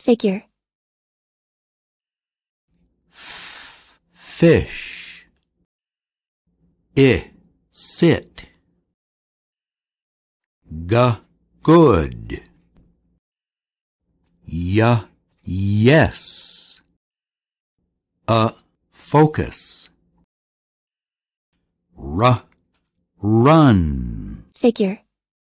Figure. Fish. I. Sit. G. Good. Y. Yes. A. Focus. R. Run. Figure.